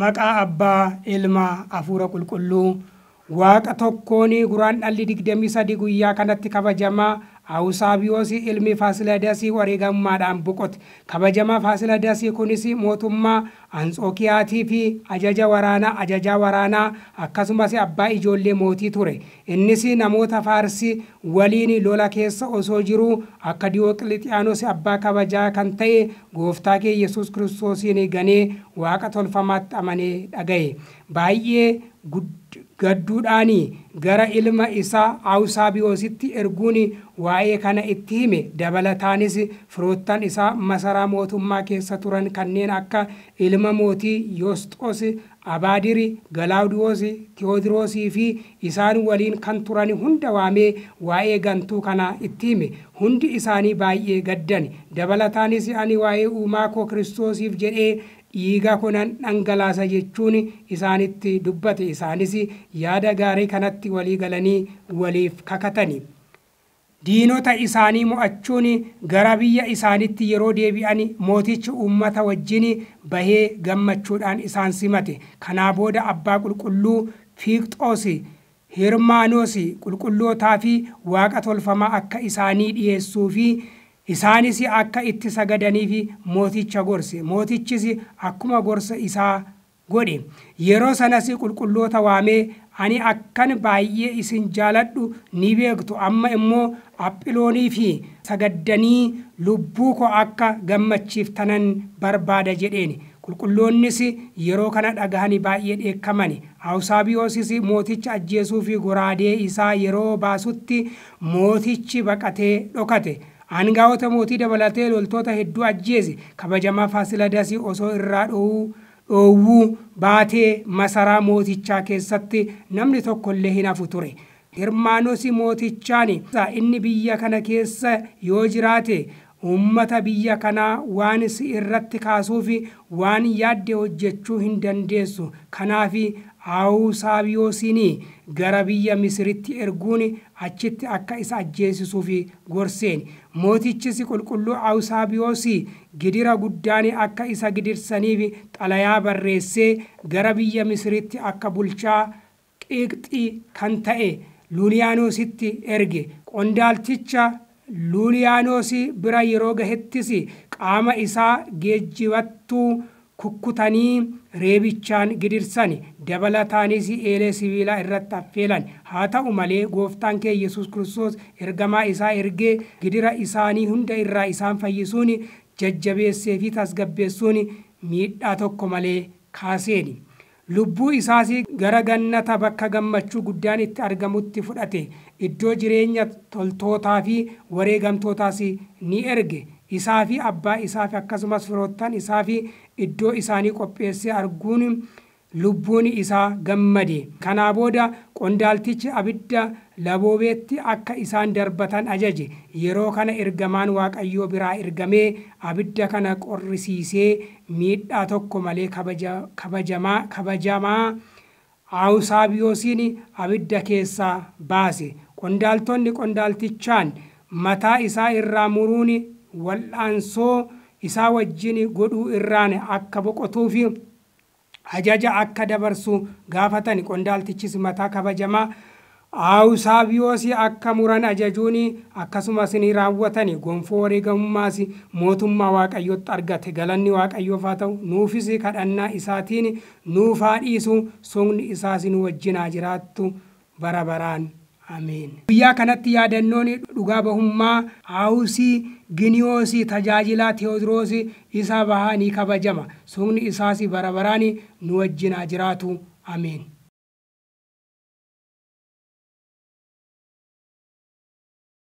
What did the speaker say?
maqaa abbaa ilmaa afuura qulqulluu waaqa tokkoon guraan dhalli digdamii sadi guyyaa kanatti kabajamaa awusaabiyoos ilmi faasiladaasii wareegamummaadhaan boqote kabajamaa faasiladaasii kunis mootummaa anxookiyaatii fi ajaja waraanaa ajajaa waraanaa akkasumas abbaa ijoollee mootii ture innis namoota faarsi waliin lola keessa osoo jiru akka diyoqilixiyaanoos abbaa kabajaa kan ta'e gooftaa kee Yesuus kiristoosiin ganee waaqa tolfamaatti amanee dhagaye baay'ee guddaa gadduudhaanii gara ilma isaa awusaabiyoositti erguun waa'ee kana itti hime dabalataanis firoottan isaa masaraa mootummaa keessa turan kanneen akka ilma mootii yoosxoos abaadiri galaawudiyoos teewodiroosii fi isaan waliin kan turan hunda waamee waa'ee gantuu kana itti hime hundi isaanii baay'ee gaddan dabalataanis ani waa'ee uumaa koo kiristoosiif jedhee dhiiga kunan dhangalaasa jechuun isaanitti dubbate isaanis yaada gaarii kanatti walii galanii waliif kakatani diinota isaanii mo'achuun gara biyya isaanitti yeroo deebi'an mootichi uummata wajjin bahee gammachuudhaan isaan simate kanaa booda abbaa qulqulluu fiiqxoos hirmaanoos qulqullootaa fi waaqa tolfamaa akka isaanii dhiyeessuu fi isaanis akka itti sagadaniif mooticha gorse mootichis akkuma gorsa isaa godhe yeroo sanas qulqulloota waamee ani akkan baay'ee isin jaaladhu ni beektu amma immoo aphiloonii fi sagaddanii lubbuu koo akka gammachiiftanan barbaada jedheen qulqulloonnis yeroo kana dhagahanii baay'ee dheekkamani awusaabiyoosis mooticha ajjeesuu fi goraadee isaa yeroo baasutti mootichi baqatee dhokate Aangaa'ota mootii dabalatee loltoota hedduu ajjeese kabajamaa Faasiladasii osoo irraa dhoowwuu baatee masaraa mootichaa keessatti namni tokkollee hin hafu ture. Hirmaanosii mootichaan inni biyya kana keessa yoo jiraate uummata biyya kanaa waan si irratti kaasuufi waan yaadde hojjechuu hin dandeessu. Kanaafi Haawusaabiyoosiin gara biyya Misiritti erguun achitti akka isa ajjeesisuuf gorseen mootichis qulqulluu Haawusaabiyoosii gidira guddaan akka isa gidirsaniif xalayaa barreessee gara biyya Misiritti akka bulchaa qiqxi kan ta'e Luuliyaanoositti erge qondaalticha Luuliyaanoos bira yeroo gahettis qaama isaa geejjibattuu. kukkutanii reebichaan gidirsan dabalataanis eelee sibiilaa irratti affeelan haa ta'u malee gooftaan kee yesus kiristoos ergamaa isaa ergee gidira isaanii hunda irraa isaan fayyisuun jajjabeessee fi tasgabbeessuun miidhaa tokko malee kaaseeni. lubbuu isaas gara gannata bakka gammachuu guddaan itti argamutti fudhate iddoo jireenya toltootaa fi wareegamtootaas ni erge. isaa fi abbaa isaa fi akkasumas firoottan isaa fi iddoo isaanii qopheessee arguun lubbuun isaa gammade kanaa booda qondaaltichi abidda laboobeetti akka isaan darbatan ajaje yeroo kana ergamaan waaqayyoo biraa ergamee abidda kana qorrisiisee miidhaa tokko malee kabajamaa awusaabiyoosiin abidda keessaa baase qondaaltonni qondaaltichaan mataa isaa irraa muruun wal'aansoo isaa wajjin godhuu irraan akka boqotuu fi ajaja akka dabarsu gaafatan qondaaltichis mataa kabajamaa awusaabiyoos akka muran ajajuun akkasumas raawwatan gonfoo wareegamummaas mootummaa waaqayyotti argate galanni waaqayyoof haa ta'u nuufis kadhannaa isaatiin nuufaa dhiisu sogni isaas nu wajjinaa jiraattu bara baraan. Ameen. Guyyaa kanatti yaadannoon dhugaa bahummaa haawusii giniyoosii tajaajilaa teewodiroos isa ni kabajama. Sugni isaas bara baraan nu wajjinaa jiraatu. Ameen.